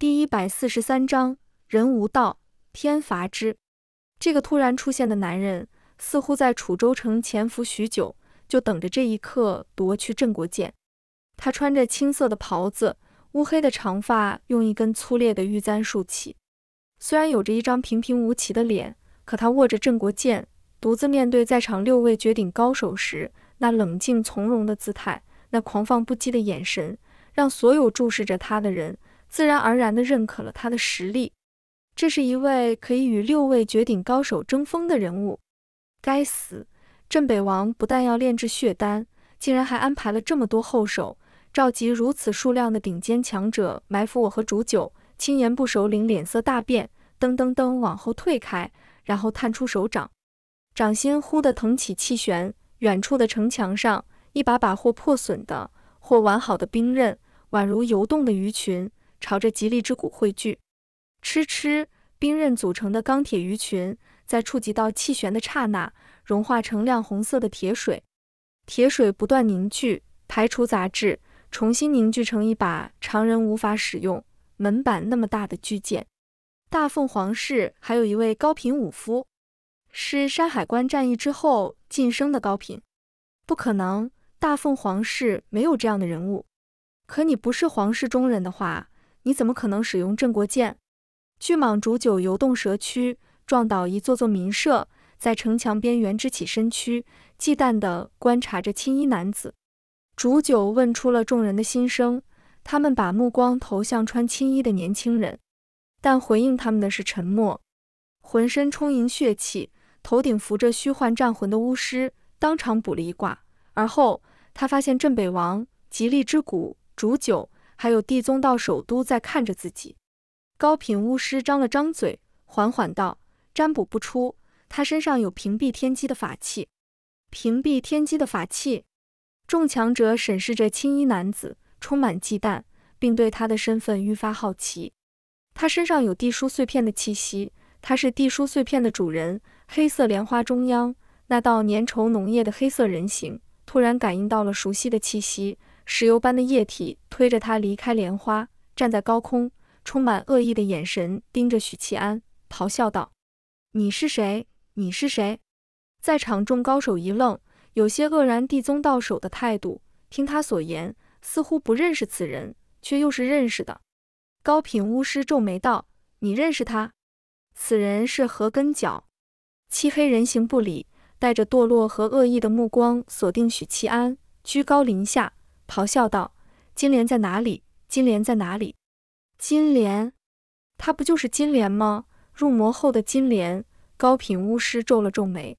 第一百四十三章，人无道，天罚之。这个突然出现的男人，似乎在楚州城潜伏许久，就等着这一刻夺去镇国剑。他穿着青色的袍子，乌黑的长发用一根粗劣的玉簪竖起。虽然有着一张平平无奇的脸，可他握着镇国剑，独自面对在场六位绝顶高手时，那冷静从容的姿态，那狂放不羁的眼神，让所有注视着他的人。自然而然地认可了他的实力，这是一位可以与六位绝顶高手争锋的人物。该死！镇北王不但要炼制血丹，竟然还安排了这么多后手，召集如此数量的顶尖强者埋伏我和主酒。青岩部首领脸色大变，噔噔噔往后退开，然后探出手掌，掌心忽地腾起气旋。远处的城墙上，一把把或破损的或完好的兵刃，宛如游动的鱼群。朝着极力之谷汇聚，吃吃，冰刃组成的钢铁鱼群在触及到气旋的刹那，融化成亮红色的铁水。铁水不断凝聚，排除杂质，重新凝聚成一把常人无法使用、门板那么大的巨剑。大凤凰氏还有一位高频武夫，是山海关战役之后晋升的高频。不可能，大凤凰氏没有这样的人物。可你不是皇室中人的话。你怎么可能使用镇国剑？巨蟒煮酒游动蛇躯，撞倒一座座民舍，在城墙边缘支起身躯，忌惮地观察着青衣男子。煮酒问出了众人的心声，他们把目光投向穿青衣的年轻人，但回应他们的是沉默。浑身充盈血气，头顶浮着虚幻战魂的巫师，当场卜了一卦。而后，他发现镇北王、吉利之谷、煮酒。还有地宗到首都在看着自己，高品巫师张了张嘴，缓缓道：“占卜不出，他身上有屏蔽天机的法器。”屏蔽天机的法器，众强者审视着青衣男子，充满忌惮，并对他的身份愈发好奇。他身上有地书碎片的气息，他是地书碎片的主人。黑色莲花中央那道粘稠浓液的黑色人形，突然感应到了熟悉的气息。石油般的液体推着他离开莲花，站在高空，充满恶意的眼神盯着许七安，咆哮道：“你是谁？你是谁？”在场众高手一愣，有些愕然。地宗到手的态度，听他所言，似乎不认识此人，却又是认识的。高品巫师皱眉道：“你认识他？此人是何根脚？”漆黑人形不理，带着堕落和恶意的目光锁定许七安，居高临下。咆哮道：“金莲在哪里？金莲在哪里？金莲，她不就是金莲吗？入魔后的金莲。”高品巫师皱了皱眉，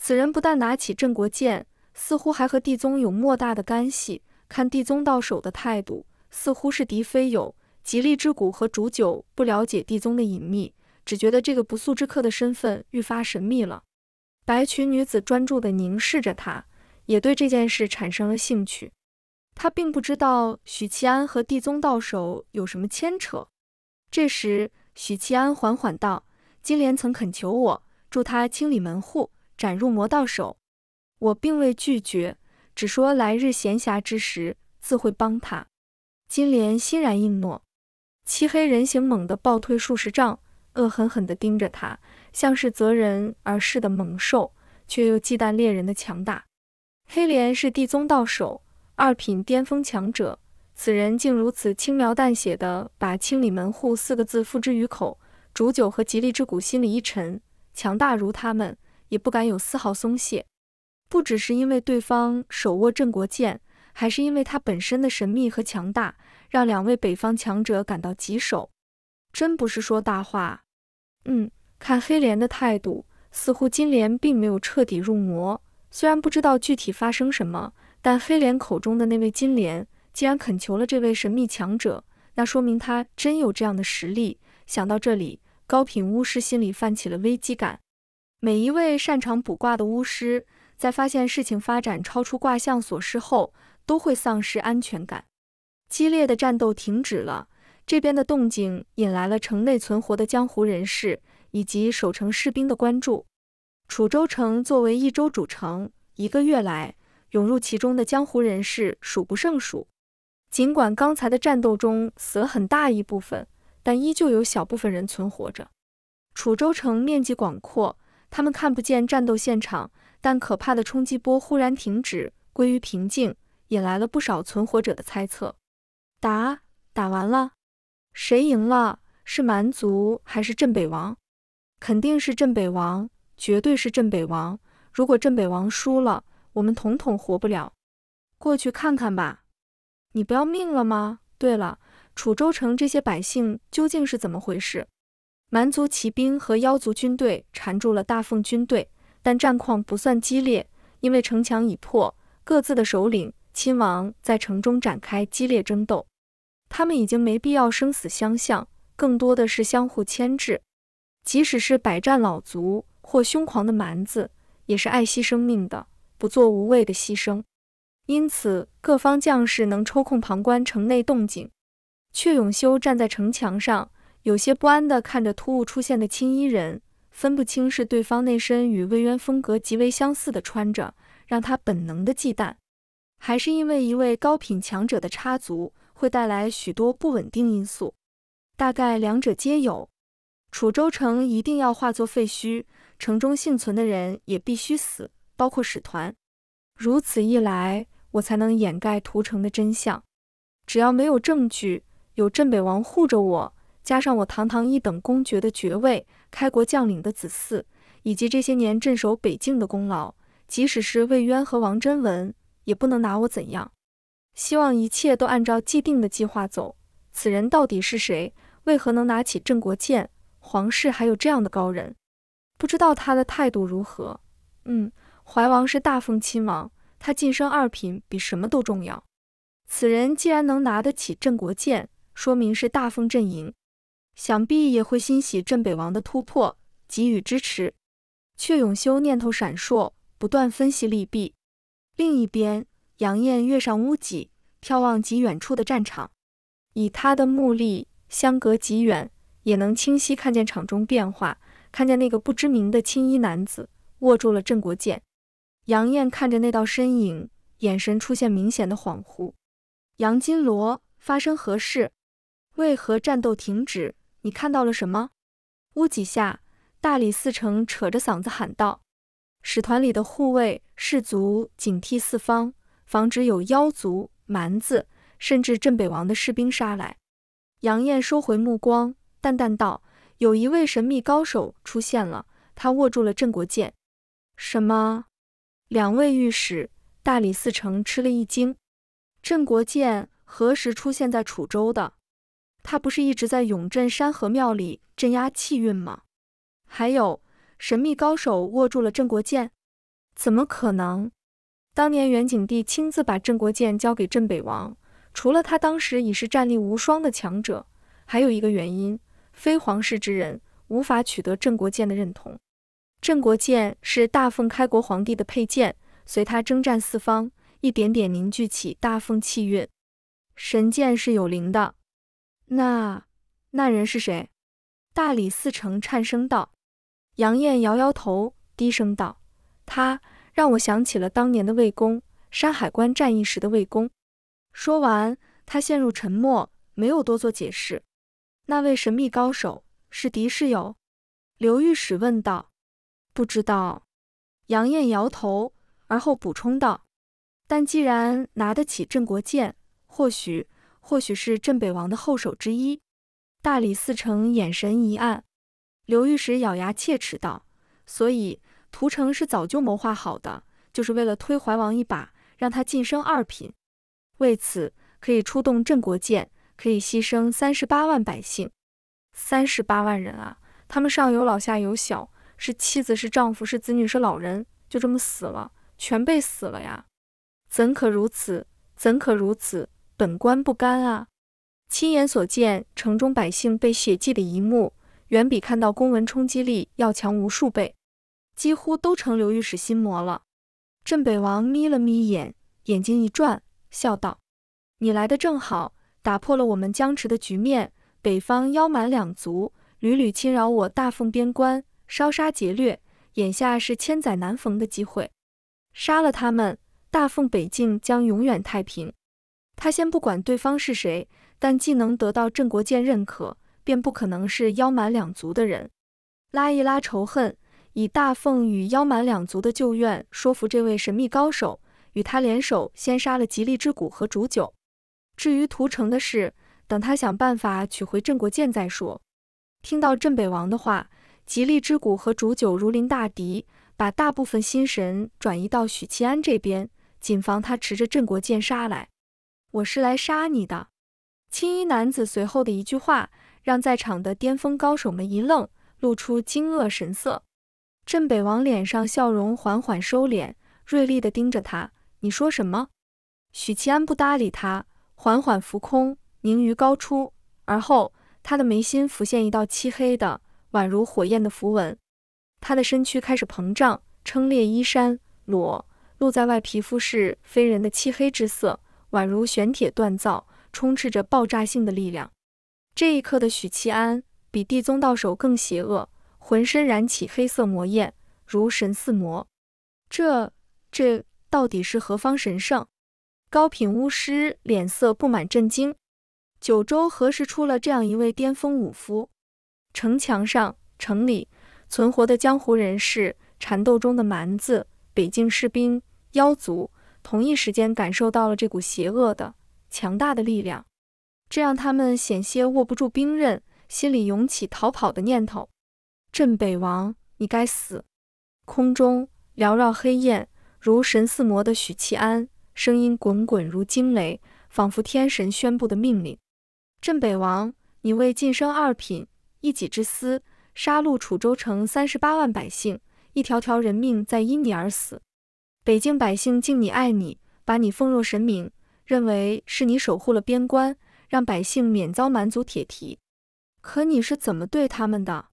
此人不但拿起镇国剑，似乎还和地宗有莫大的干系。看地宗到手的态度，似乎是敌非友。吉利之谷和煮酒不了解地宗的隐秘，只觉得这个不速之客的身份愈发神秘了。白裙女子专注地凝视着他，也对这件事产生了兴趣。他并不知道许七安和地宗道手有什么牵扯。这时，许七安缓缓道：“金莲曾恳求我助他清理门户，斩入魔道手，我并未拒绝，只说来日闲暇之时自会帮他。”金莲欣然应诺。漆黑人形猛地暴退数十丈，恶狠狠地盯着他，像是择人而噬的猛兽，却又忌惮猎人的强大。黑莲是地宗道手。二品巅峰强者，此人竟如此轻描淡写的把“清理门户”四个字付之于口。煮酒和吉利之谷心里一沉，强大如他们也不敢有丝毫松懈。不只是因为对方手握镇国剑，还是因为他本身的神秘和强大，让两位北方强者感到棘手。真不是说大话。嗯，看黑莲的态度，似乎金莲并没有彻底入魔。虽然不知道具体发生什么。但黑莲口中的那位金莲，既然恳求了这位神秘强者，那说明他真有这样的实力。想到这里，高品巫师心里泛起了危机感。每一位擅长卜卦的巫师，在发现事情发展超出卦象所示后，都会丧失安全感。激烈的战斗停止了，这边的动静引来了城内存活的江湖人士以及守城士兵的关注。楚州城作为一州主城，一个月来。涌入其中的江湖人士数不胜数。尽管刚才的战斗中死了很大一部分，但依旧有小部分人存活着。楚州城面积广阔，他们看不见战斗现场，但可怕的冲击波忽然停止，归于平静，引来了不少存活者的猜测。打打完了，谁赢了？是蛮族还是镇北王？肯定是镇北王，绝对是镇北王。如果镇北王输了。我们统统活不了，过去看看吧。你不要命了吗？对了，楚州城这些百姓究竟是怎么回事？蛮族骑兵和妖族军队缠住了大凤军队，但战况不算激烈，因为城墙已破，各自的首领亲王在城中展开激烈争斗。他们已经没必要生死相向，更多的是相互牵制。即使是百战老卒或凶狂的蛮子，也是爱惜生命的。不做无谓的牺牲，因此各方将士能抽空旁观城内动静。阙永修站在城墙上，有些不安地看着突兀出现的青衣人，分不清是对方那身与魏渊风格极为相似的穿着让他本能的忌惮，还是因为一位高品强者的插足会带来许多不稳定因素。大概两者皆有。楚州城一定要化作废墟，城中幸存的人也必须死。包括使团，如此一来，我才能掩盖屠城的真相。只要没有证据，有镇北王护着我，加上我堂堂一等公爵的爵位、开国将领的子嗣，以及这些年镇守北境的功劳，即使是魏渊和王真文，也不能拿我怎样。希望一切都按照既定的计划走。此人到底是谁？为何能拿起镇国剑？皇室还有这样的高人，不知道他的态度如何。嗯。怀王是大封亲王，他晋升二品比什么都重要。此人既然能拿得起镇国剑，说明是大封阵营，想必也会欣喜镇北王的突破，给予支持。却永修念头闪烁，不断分析利弊。另一边，杨艳跃上屋脊，眺望极远处的战场。以他的目力，相隔极远也能清晰看见场中变化，看见那个不知名的青衣男子握住了镇国剑。杨艳看着那道身影，眼神出现明显的恍惚。杨金罗，发生何事？为何战斗停止？你看到了什么？屋脊下，大理寺丞扯着嗓子喊道：“使团里的护卫士卒警惕四方，防止有妖族蛮子甚至镇北王的士兵杀来。”杨艳收回目光，淡淡道：“有一位神秘高手出现了，他握住了镇国剑。”什么？两位御史，大理寺丞吃了一惊。镇国剑何时出现在楚州的？他不是一直在永镇山河庙里镇压气运吗？还有，神秘高手握住了镇国剑，怎么可能？当年元景帝亲自把镇国剑交给镇北王，除了他当时已是战力无双的强者，还有一个原因：非皇室之人无法取得镇国剑的认同。镇国剑是大奉开国皇帝的佩剑，随他征战四方，一点点凝聚起大奉气运。神剑是有灵的，那那人是谁？大理寺丞颤声道。杨艳摇摇头，低声道：“他让我想起了当年的魏公，山海关战役时的魏公。”说完，他陷入沉默，没有多做解释。那位神秘高手是敌是友？刘御史问道。不知道，杨艳摇头，而后补充道：“但既然拿得起镇国剑，或许或许是镇北王的后手之一。”大理寺丞眼神一暗，刘御史咬牙切齿道：“所以屠城是早就谋划好的，就是为了推怀王一把，让他晋升二品。为此可以出动镇国剑，可以牺牲三十八万百姓。三十八万人啊，他们上有老，下有小。”是妻子，是丈夫，是子女，是老人，就这么死了，全被死了呀！怎可如此？怎可如此？本官不甘啊！亲眼所见城中百姓被血祭的一幕，远比看到公文冲击力要强无数倍，几乎都成刘御史心魔了。镇北王眯了眯眼，眼睛一转，笑道：“你来的正好，打破了我们僵持的局面。北方妖蛮两族屡屡侵扰我大奉边关。”烧杀劫掠，眼下是千载难逢的机会，杀了他们，大凤北境将永远太平。他先不管对方是谁，但既能得到镇国剑认可，便不可能是妖蛮两族的人。拉一拉仇恨，以大凤与妖蛮两族的旧怨，说服这位神秘高手，与他联手，先杀了吉利之谷和煮酒。至于屠城的事，等他想办法取回镇国剑再说。听到镇北王的话。吉利之谷和煮酒如临大敌，把大部分心神转移到许七安这边，谨防他持着镇国剑杀来。我是来杀你的。青衣男子随后的一句话，让在场的巅峰高手们一愣，露出惊愕神色。镇北王脸上笑容缓缓收敛，锐利地盯着他。你说什么？许七安不搭理他，缓缓浮空，凝于高处，而后他的眉心浮现一道漆黑的。宛如火焰的符文，他的身躯开始膨胀，撑裂衣衫，裸露在外皮肤是非人的漆黑之色，宛如玄铁锻造，充斥着爆炸性的力量。这一刻的许七安比地宗到手更邪恶，浑身燃起黑色魔焰，如神似魔。这这到底是何方神圣？高品巫师脸色布满震惊。九州何时出了这样一位巅峰武夫？城墙上，城里存活的江湖人士，缠斗中的蛮子、北境士兵、妖族，同一时间感受到了这股邪恶的、强大的力量，这让他们险些握不住兵刃，心里涌起逃跑的念头。镇北王，你该死！空中缭绕黑焰，如神似魔的许七安，声音滚滚如惊雷，仿佛天神宣布的命令。镇北王，你为晋升二品。一己之私，杀戮楚州城三十八万百姓，一条条人命在因你而死。北境百姓敬你爱你，把你奉若神明，认为是你守护了边关，让百姓免遭蛮族铁蹄。可你是怎么对他们的？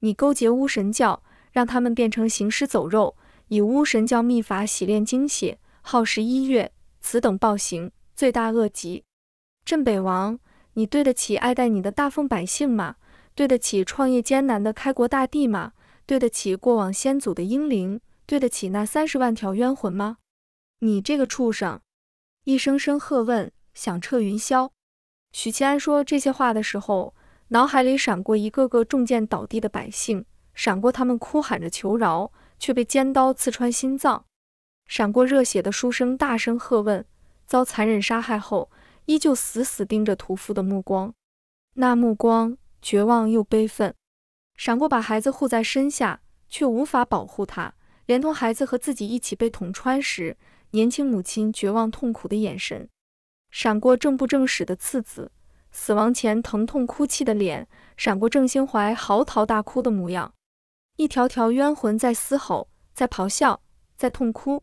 你勾结巫神教，让他们变成行尸走肉，以巫神教秘法洗炼精血，耗时一月。此等暴行，罪大恶极。镇北王，你对得起爱戴你的大奉百姓吗？对得起创业艰难的开国大帝吗？对得起过往先祖的英灵？对得起那三十万条冤魂吗？你这个畜生！一声声喝问响彻云霄。许七安说这些话的时候，脑海里闪过一个个中箭倒地的百姓，闪过他们哭喊着求饶却被尖刀刺穿心脏，闪过热血的书生大声喝问，遭残忍杀害后依旧死死盯着屠夫的目光，那目光。绝望又悲愤，闪过把孩子护在身下却无法保护他，连同孩子和自己一起被捅穿时，年轻母亲绝望痛苦的眼神；闪过正不正史的次子死亡前疼痛哭泣的脸；闪过郑兴怀嚎啕大哭的模样。一条条冤魂在嘶吼，在咆哮，在痛哭。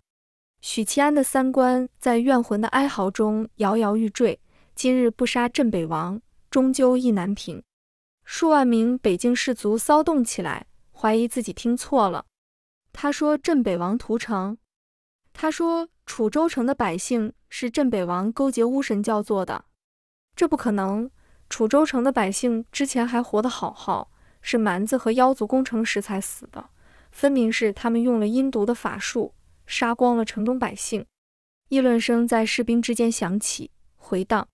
许七安的三观在怨魂的哀嚎中摇摇欲坠。今日不杀镇北王，终究意难平。数万名北境士卒骚动起来，怀疑自己听错了。他说：“镇北王屠城。”他说：“楚州城的百姓是镇北王勾结巫神教做的。”这不可能！楚州城的百姓之前还活得好好，是蛮子和妖族攻城时才死的。分明是他们用了阴毒的法术，杀光了城中百姓。议论声在士兵之间响起，回荡。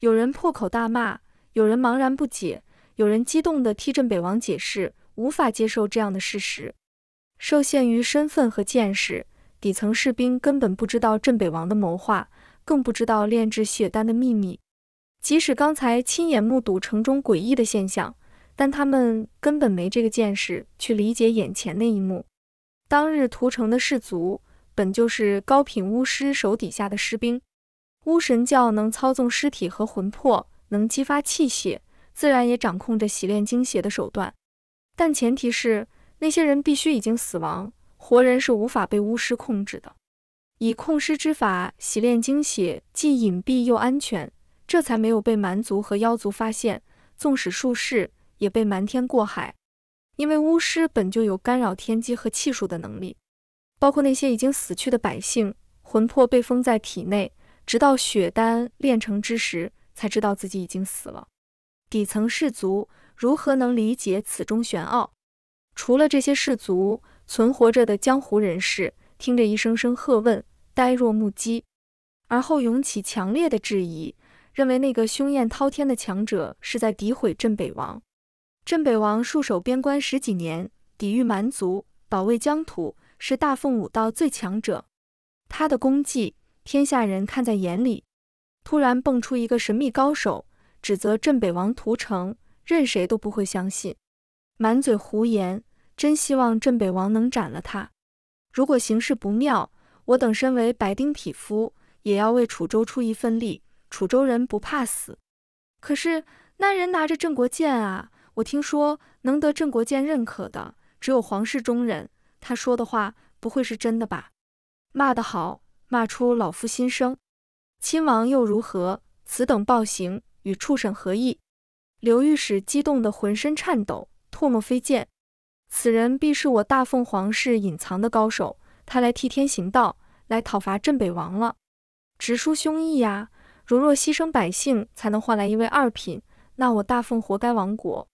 有人破口大骂，有人茫然不解。有人激动地替镇北王解释，无法接受这样的事实。受限于身份和见识，底层士兵根本不知道镇北王的谋划，更不知道炼制血丹的秘密。即使刚才亲眼目睹城中诡异的现象，但他们根本没这个见识去理解眼前那一幕。当日屠城的士卒本就是高品巫师手底下的士兵，巫神教能操纵尸体和魂魄，能激发气血。自然也掌控着洗炼精血的手段，但前提是那些人必须已经死亡，活人是无法被巫师控制的。以控尸之法洗炼精血，既隐蔽又安全，这才没有被蛮族和妖族发现。纵使术士，也被瞒天过海，因为巫师本就有干扰天机和气数的能力。包括那些已经死去的百姓，魂魄被封在体内，直到血丹炼成之时，才知道自己已经死了。底层士族如何能理解此中玄奥？除了这些士族存活着的江湖人士，听着一声声喝问，呆若木鸡，而后涌起强烈的质疑，认为那个凶焰滔天的强者是在诋毁镇北王。镇北王戍守边关十几年，抵御蛮族，保卫疆土，是大奉武道最强者，他的功绩天下人看在眼里。突然蹦出一个神秘高手。指责镇北王屠城，任谁都不会相信，满嘴胡言，真希望镇北王能斩了他。如果形势不妙，我等身为白丁匹夫，也要为楚州出一份力。楚州人不怕死。可是那人拿着镇国剑啊，我听说能得镇国剑认可的，只有皇室中人。他说的话不会是真的吧？骂得好，骂出老夫心声。亲王又如何？此等暴行。与畜审何异？刘御史激动得浑身颤抖，唾沫飞溅。此人必是我大凤凰氏隐藏的高手，他来替天行道，来讨伐镇北王了。直抒胸臆呀！如若牺牲百姓才能换来一位二品，那我大凤活该亡国。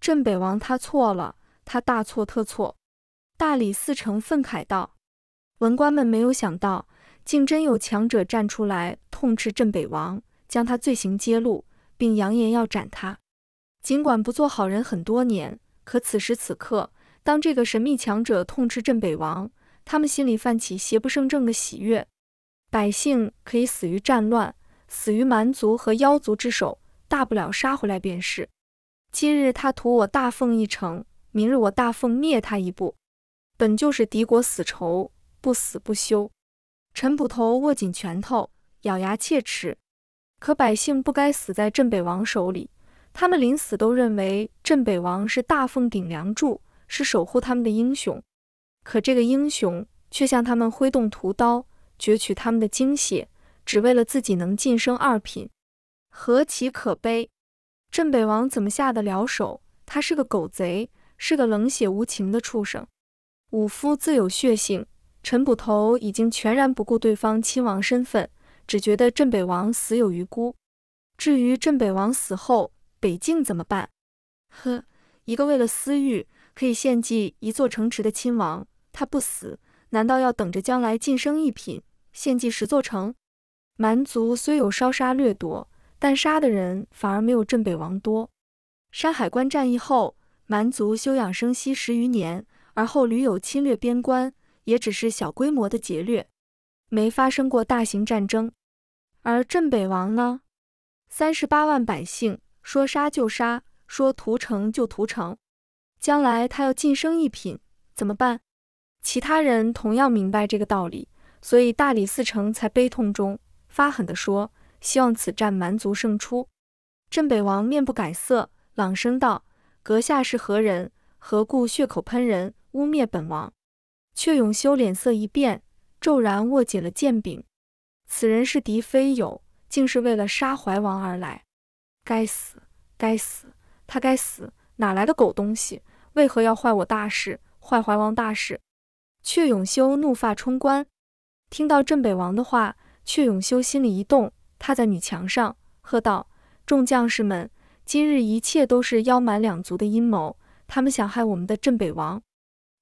镇北王他错了，他大错特错！大理寺丞愤慨道：“文官们没有想到，竟真有强者站出来痛斥镇北王。”将他罪行揭露，并扬言要斩他。尽管不做好人很多年，可此时此刻，当这个神秘强者痛斥镇北王，他们心里泛起邪不胜正的喜悦。百姓可以死于战乱，死于蛮族和妖族之手，大不了杀回来便是。今日他屠我大凤一城，明日我大凤灭他一部，本就是敌国死仇，不死不休。陈捕头握紧拳头，咬牙切齿。可百姓不该死在镇北王手里，他们临死都认为镇北王是大奉顶梁柱，是守护他们的英雄。可这个英雄却向他们挥动屠刀，攫取他们的精血，只为了自己能晋升二品，何其可悲！镇北王怎么下得了手？他是个狗贼，是个冷血无情的畜生。武夫自有血性，陈捕头已经全然不顾对方亲王身份。只觉得镇北王死有余辜。至于镇北王死后，北境怎么办？呵，一个为了私欲可以献祭一座城池的亲王，他不死，难道要等着将来晋升一品，献祭十座城？蛮族虽有烧杀掠夺，但杀的人反而没有镇北王多。山海关战役后，蛮族休养生息十余年，而后屡有侵略边关，也只是小规模的劫掠。没发生过大型战争，而镇北王呢？三十八万百姓说杀就杀，说屠城就屠城。将来他要晋升一品，怎么办？其他人同样明白这个道理，所以大理寺丞才悲痛中发狠地说：“希望此战蛮族胜出。”镇北王面不改色，朗声道：“阁下是何人？何故血口喷人，污蔑本王？”却永修脸色一变。骤然握紧了剑柄，此人是敌非友，竟是为了杀怀王而来。该死，该死，他该死！哪来的狗东西？为何要坏我大事，坏怀王大事？阙永修怒发冲冠。听到镇北王的话，阙永修心里一动，踏在女墙上，喝道：“众将士们，今日一切都是妖蛮两族的阴谋，他们想害我们的镇北王。”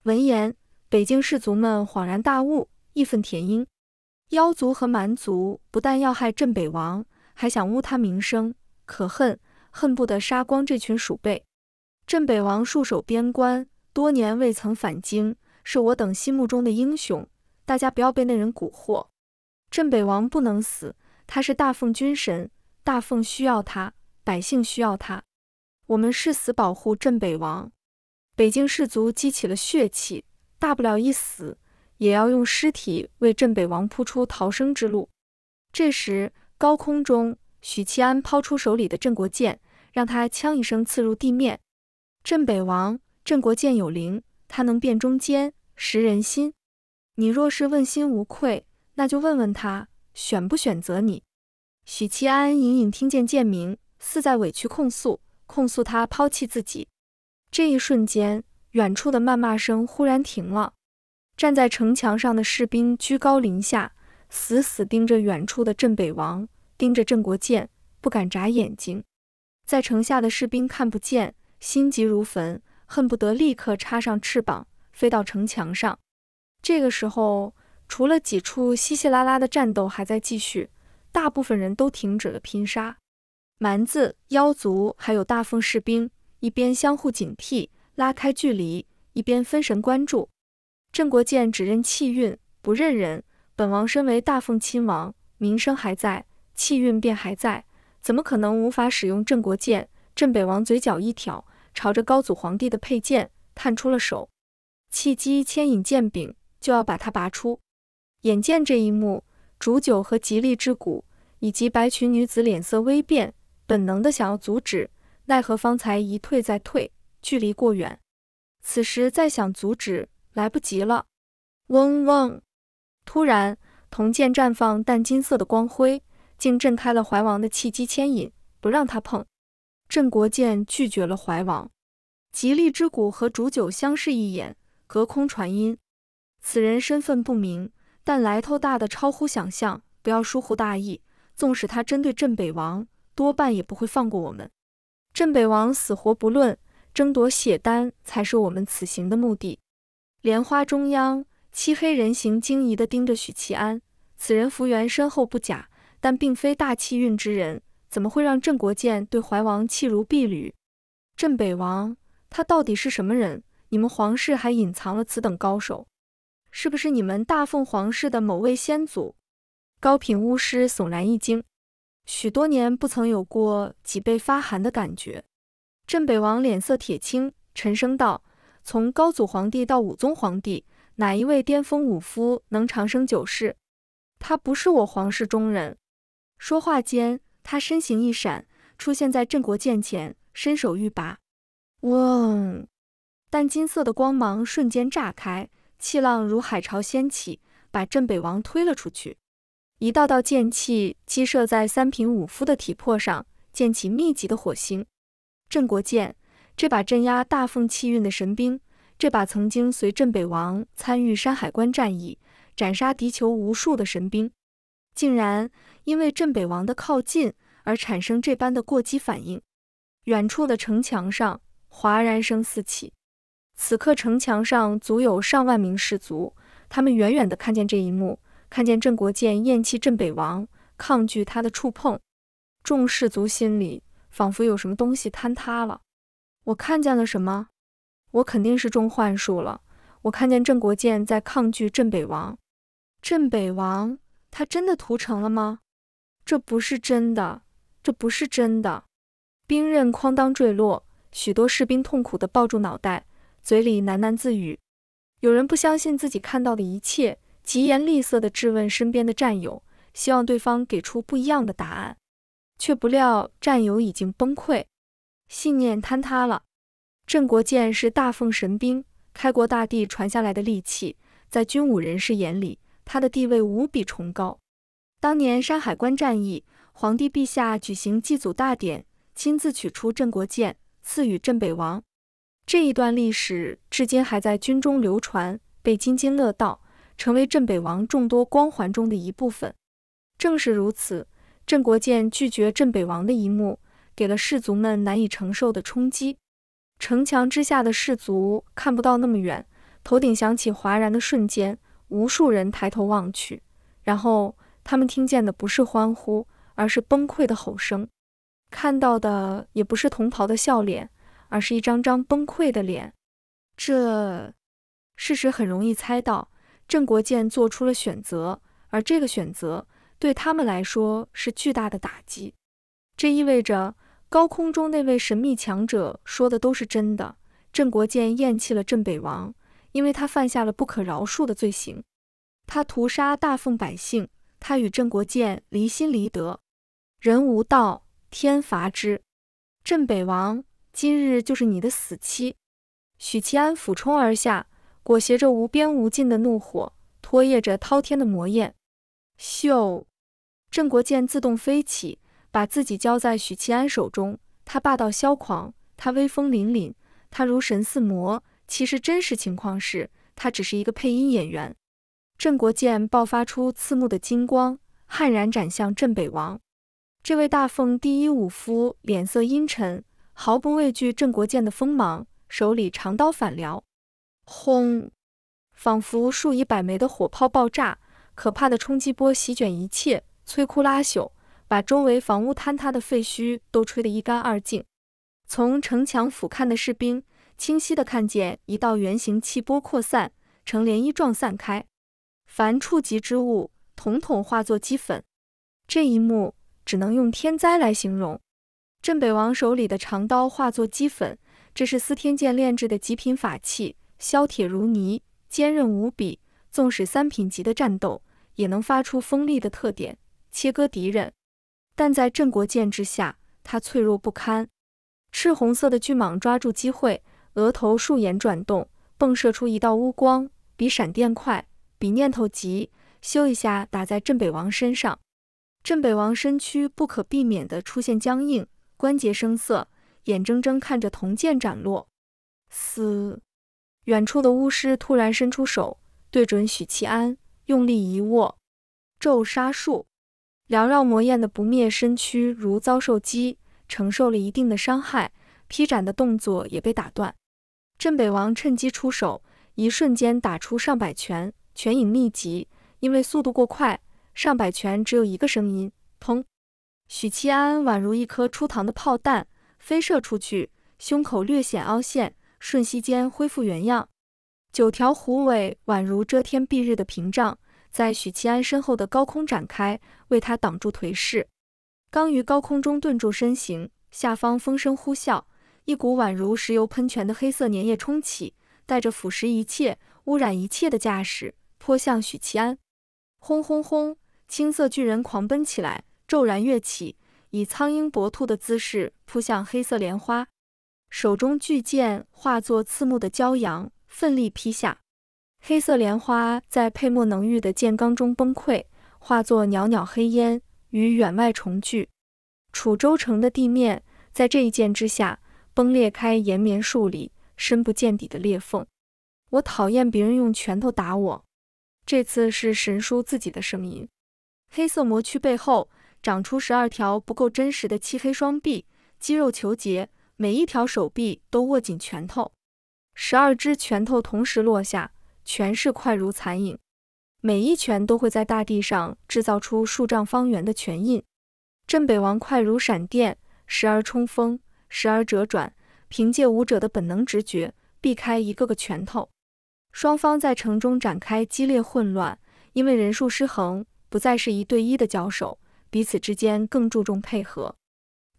闻言，北境士族们恍然大悟。义愤填膺，妖族和蛮族不但要害镇北王，还想污他名声，可恨，恨不得杀光这群鼠辈。镇北王戍守边关多年未曾返京，是我等心目中的英雄，大家不要被那人蛊惑。镇北王不能死，他是大奉军神，大奉需要他，百姓需要他，我们誓死保护镇北王。北京士族激起了血气，大不了一死。也要用尸体为镇北王铺出逃生之路。这时，高空中，许七安抛出手里的镇国剑，让他锵一声刺入地面。镇北王，镇国剑有灵，它能辨忠奸、识人心。你若是问心无愧，那就问问他选不选择你。许七安隐隐听见剑鸣，似在委屈控诉，控诉他抛弃自己。这一瞬间，远处的谩骂声忽然停了。站在城墙上的士兵居高临下，死死盯着远处的镇北王，盯着郑国建，不敢眨眼睛。在城下的士兵看不见，心急如焚，恨不得立刻插上翅膀飞到城墙上。这个时候，除了几处稀稀拉拉的战斗还在继续，大部分人都停止了拼杀。蛮子、妖族还有大凤士兵一边相互警惕、拉开距离，一边分神关注。镇国剑只认气运，不认人。本王身为大凤亲王，名声还在，气运便还在，怎么可能无法使用镇国剑？镇北王嘴角一挑，朝着高祖皇帝的佩剑探出了手，气机牵引剑柄，就要把它拔出。眼见这一幕，煮酒和吉利之谷以及白裙女子脸色微变，本能的想要阻止，奈何方才一退再退，距离过远，此时再想阻止。来不及了！嗡嗡！突然，铜剑绽放淡金色的光辉，竟震开了怀王的气机牵引，不让他碰。镇国剑拒绝了怀王。吉利之谷和煮酒相视一眼，隔空传音：“此人身份不明，但来头大的超乎想象，不要疏忽大意。纵使他针对镇北王，多半也不会放过我们。”镇北王死活不论，争夺血丹才是我们此行的目的。莲花中央，漆黑人形惊疑地盯着许其安。此人福缘深厚不假，但并非大气运之人，怎么会让镇国剑对怀王弃如敝履？镇北王，他到底是什么人？你们皇室还隐藏了此等高手？是不是你们大凤皇室的某位先祖？高品巫师悚然一惊，许多年不曾有过脊背发寒的感觉。镇北王脸色铁青，沉声道。从高祖皇帝到武宗皇帝，哪一位巅峰武夫能长生久世？他不是我皇室中人。说话间，他身形一闪，出现在镇国剑前，伸手欲拔。嗡！但金色的光芒瞬间炸开，气浪如海潮掀起，把镇北王推了出去。一道道剑气击射在三品武夫的体魄上，溅起密集的火星。镇国剑。这把镇压大凤气运的神兵，这把曾经随镇北王参与山海关战役、斩杀敌酋无数的神兵，竟然因为镇北王的靠近而产生这般的过激反应。远处的城墙上，哗然声四起。此刻，城墙上足有上万名士卒，他们远远地看见这一幕，看见郑国建厌弃镇北王，抗拒他的触碰，众士卒心里仿佛有什么东西坍塌了。我看见了什么？我肯定是中幻术了。我看见郑国建在抗拒镇北王。镇北王，他真的屠城了吗？这不是真的，这不是真的。兵刃哐当坠落，许多士兵痛苦的抱住脑袋，嘴里喃喃自语。有人不相信自己看到的一切，疾言厉色的质问身边的战友，希望对方给出不一样的答案，却不料战友已经崩溃。信念坍塌了。镇国剑是大奉神兵，开国大帝传下来的利器，在军武人士眼里，它的地位无比崇高。当年山海关战役，皇帝陛下举行祭祖大典，亲自取出镇国剑，赐予镇北王。这一段历史至今还在军中流传，被津津乐道，成为镇北王众多光环中的一部分。正是如此，镇国剑拒绝镇北王的一幕。给了士族们难以承受的冲击。城墙之下的士族看不到那么远，头顶响起哗然的瞬间，无数人抬头望去，然后他们听见的不是欢呼，而是崩溃的吼声；看到的也不是同袍的笑脸，而是一张张崩溃的脸。这事实很容易猜到，郑国建做出了选择，而这个选择对他们来说是巨大的打击。这意味着。高空中那位神秘强者说的都是真的。镇国建厌弃了镇北王，因为他犯下了不可饶恕的罪行。他屠杀大凤百姓，他与镇国建离心离德，人无道天罚之。镇北王，今日就是你的死期！许其安俯冲而下，裹挟着无边无尽的怒火，拖曳着滔天的魔焰。咻！镇国建自动飞起。把自己交在许七安手中，他霸道嚣狂，他威风凛凛，他如神似魔。其实真实情况是，他只是一个配音演员。郑国剑爆发出刺目的金光，悍然斩向镇北王。这位大奉第一武夫脸色阴沉，毫不畏惧郑国剑的锋芒，手里长刀反撩。轰！仿佛数以百枚的火炮爆炸，可怕的冲击波席卷一切，摧枯拉朽。把周围房屋坍塌的废墟都吹得一干二净。从城墙俯瞰的士兵清晰地看见一道圆形气波扩散，呈涟漪状散开，凡触及之物统统化作齑粉。这一幕只能用天灾来形容。镇北王手里的长刀化作齑粉，这是司天剑炼制的极品法器，削铁如泥，坚韧无比，纵使三品级的战斗也能发出锋利的特点，切割敌人。但在镇国剑之下，他脆弱不堪。赤红色的巨蟒抓住机会，额头竖眼转动，迸射出一道乌光，比闪电快，比念头急，咻一下打在镇北王身上。镇北王身躯不可避免地出现僵硬，关节生涩，眼睁睁看着铜剑斩落。死！远处的巫师突然伸出手，对准许七安，用力一握，咒杀术。缭绕魔焰的不灭身躯如遭受击，承受了一定的伤害，劈斩的动作也被打断。镇北王趁机出手，一瞬间打出上百拳，拳影密集。因为速度过快，上百拳只有一个声音：砰！许七安宛如一颗出膛的炮弹飞射出去，胸口略显凹陷，瞬息间恢复原样。九条虎尾宛如遮天蔽日的屏障，在许七安身后的高空展开。为他挡住颓势，刚于高空中顿住身形，下方风声呼啸，一股宛如石油喷泉的黑色粘液冲起，带着腐蚀一切、污染一切的架势，泼向许其安。轰轰轰！青色巨人狂奔起来，骤然跃起，以苍鹰搏兔的姿势扑向黑色莲花，手中巨剑化作刺目的骄阳，奋力劈下。黑色莲花在佩莫能御的剑罡中崩溃。化作袅袅黑烟，与远外重聚。楚州城的地面在这一剑之下崩裂开，延绵数里，深不见底的裂缝。我讨厌别人用拳头打我。这次是神书自己的声音。黑色魔躯背后长出十二条不够真实的漆黑双臂，肌肉虬结，每一条手臂都握紧拳头。十二只拳头同时落下，全是快如残影。每一拳都会在大地上制造出数丈方圆的拳印。镇北王快如闪电，时而冲锋，时而折转，凭借武者的本能直觉避开一个个拳头。双方在城中展开激烈混乱，因为人数失衡，不再是一对一的交手，彼此之间更注重配合。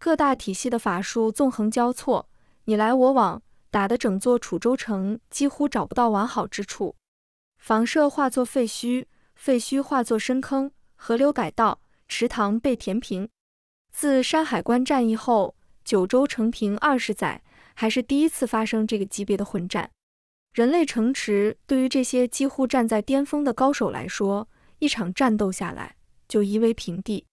各大体系的法术纵横交错，你来我往，打得整座楚州城几乎找不到完好之处。房舍化作废墟，废墟化作深坑，河流改道，池塘被填平。自山海关战役后，九州成平二十载，还是第一次发生这个级别的混战。人类城池对于这些几乎站在巅峰的高手来说，一场战斗下来就夷为平地。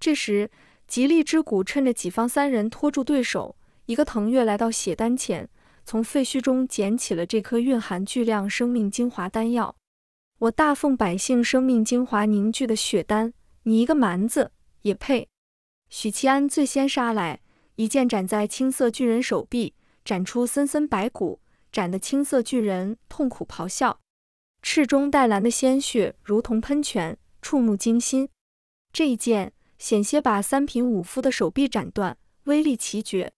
这时，吉利之谷趁着己方三人拖住对手，一个腾跃来到血丹前。从废墟中捡起了这颗蕴含巨量生命精华丹药，我大奉百姓生命精华凝聚的血丹，你一个蛮子也配？许七安最先杀来，一剑斩在青色巨人手臂，斩出森森白骨，斩得青色巨人痛苦咆哮，赤中带蓝的鲜血如同喷泉，触目惊心。这一剑险些把三品武夫的手臂斩断，威力奇绝。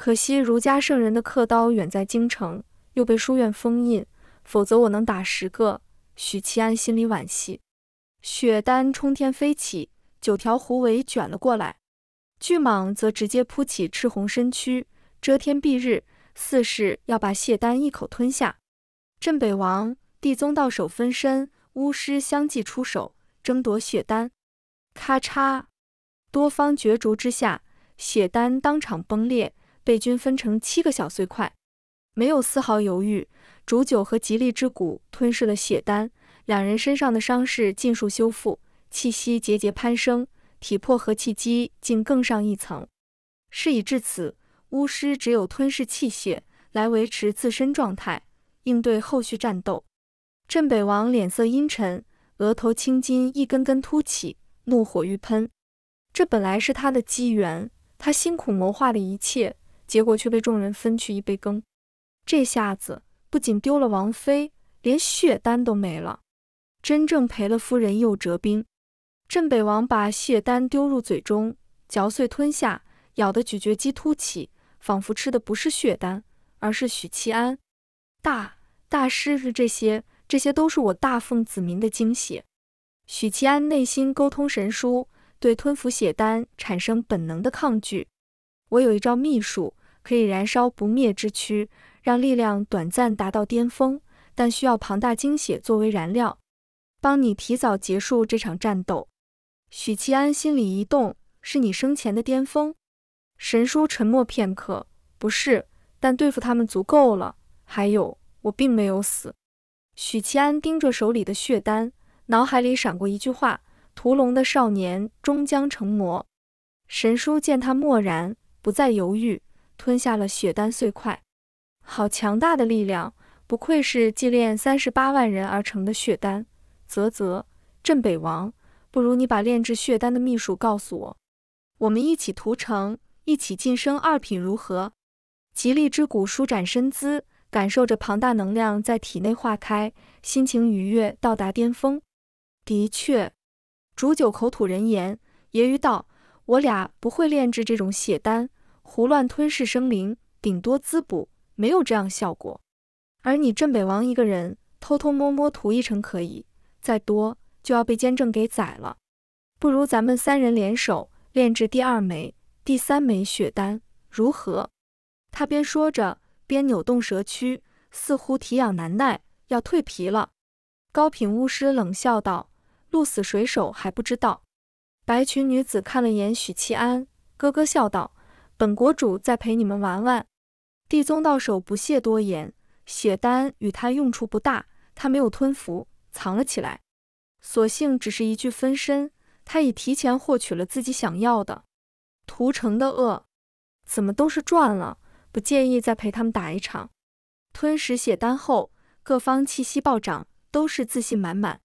可惜儒家圣人的刻刀远在京城，又被书院封印，否则我能打十个。许七安心里惋惜。血丹冲天飞起，九条狐尾卷了过来，巨蟒则直接扑起赤红身躯，遮天蔽日，似是要把谢丹一口吞下。镇北王、地宗道手分身、巫师相继出手争夺血丹。咔嚓，多方角逐之下，血丹当场崩裂。被均分成七个小碎块，没有丝毫犹豫，煮酒和吉利之骨吞噬了血丹，两人身上的伤势尽数修复，气息节节攀升，体魄和气机竟更上一层。事已至此，巫师只有吞噬气血来维持自身状态，应对后续战斗。镇北王脸色阴沉，额头青筋一根根凸起，怒火欲喷。这本来是他的机缘，他辛苦谋划的一切。结果却被众人分去一杯羹，这下子不仅丢了王妃，连血丹都没了，真正赔了夫人又折兵。镇北王把血丹丢入嘴中，嚼碎吞下，咬得咀嚼肌凸起，仿佛吃的不是血丹，而是许七安。大大师是这些，这些都是我大奉子民的精血。许七安内心沟通神书，对吞服血丹产生本能的抗拒。我有一招秘术。可以燃烧不灭之躯，让力量短暂达到巅峰，但需要庞大精血作为燃料，帮你提早结束这场战斗。许七安心里一动，是你生前的巅峰。神叔沉默片刻，不是，但对付他们足够了。还有，我并没有死。许七安盯着手里的血丹，脑海里闪过一句话：屠龙的少年终将成魔。神叔见他默然，不再犹豫。吞下了血丹碎块，好强大的力量，不愧是祭炼三十八万人而成的血丹。啧啧，镇北王，不如你把炼制血丹的秘术告诉我，我们一起屠城，一起晋升二品，如何？极力之谷舒展身姿，感受着庞大能量在体内化开，心情愉悦，到达巅峰。的确，煮酒口吐人言，揶揄道：“我俩不会炼制这种血丹。”胡乱吞噬生灵，顶多滋补，没有这样效果。而你镇北王一个人偷偷摸摸涂一层可以，再多就要被监正给宰了。不如咱们三人联手炼制第二枚、第三枚血丹，如何？他边说着边扭动蛇躯，似乎体痒难耐，要蜕皮了。高品巫师冷笑道：“鹿死谁手还不知道。”白裙女子看了眼许七安，咯咯笑道。本国主再陪你们玩玩，地宗到手不屑多言，血丹与他用处不大，他没有吞服，藏了起来。所幸只是一具分身，他已提前获取了自己想要的屠城的恶，怎么都是赚了，不介意再陪他们打一场。吞食血丹后，各方气息暴涨，都是自信满满，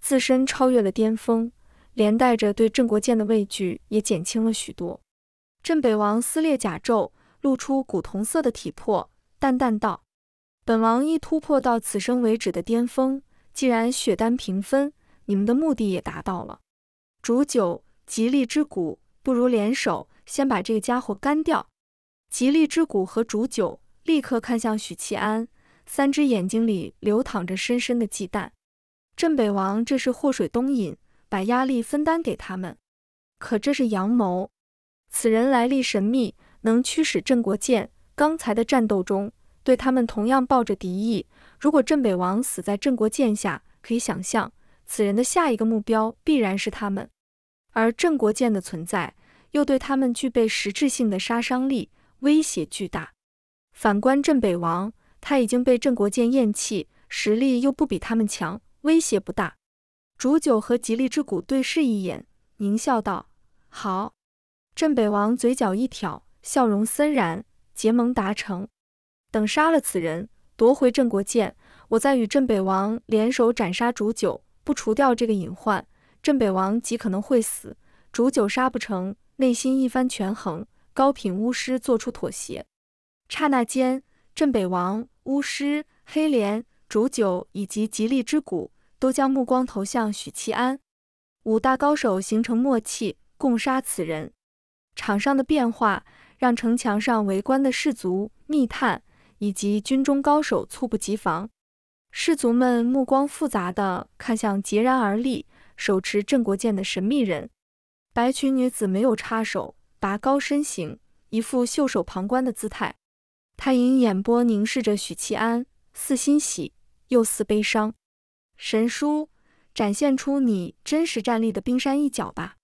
自身超越了巅峰，连带着对郑国建的畏惧也减轻了许多。镇北王撕裂甲胄，露出古铜色的体魄，淡淡道：“本王一突破到此生为止的巅峰。既然血丹平分，你们的目的也达到了。”主酒吉利之谷，不如联手，先把这个家伙干掉。吉利之谷和主酒立刻看向许七安，三只眼睛里流淌着深深的忌惮。镇北王这是祸水东引，把压力分担给他们，可这是阳谋。此人来历神秘，能驱使镇国剑。刚才的战斗中，对他们同样抱着敌意。如果镇北王死在镇国剑下，可以想象，此人的下一个目标必然是他们。而镇国剑的存在，又对他们具备实质性的杀伤力，威胁巨大。反观镇北王，他已经被镇国剑厌弃，实力又不比他们强，威胁不大。煮酒和吉利之谷对视一眼，狞笑道：“好。”镇北王嘴角一挑，笑容森然。结盟达成，等杀了此人，夺回镇国剑，我再与镇北王联手斩杀主酒。不除掉这个隐患，镇北王极可能会死。主酒杀不成，内心一番权衡，高品巫师做出妥协。刹那间，镇北王、巫师、黑莲、主酒以及吉利之谷都将目光投向许七安。五大高手形成默契，共杀此人。场上的变化让城墙上围观的士卒、密探以及军中高手猝不及防。士卒们目光复杂的看向孑然而立、手持镇国剑的神秘人。白裙女子没有插手，拔高身形，一副袖手旁观的姿态。她以眼波凝视着许七安，似欣喜又似悲伤。神叔，展现出你真实战力的冰山一角吧。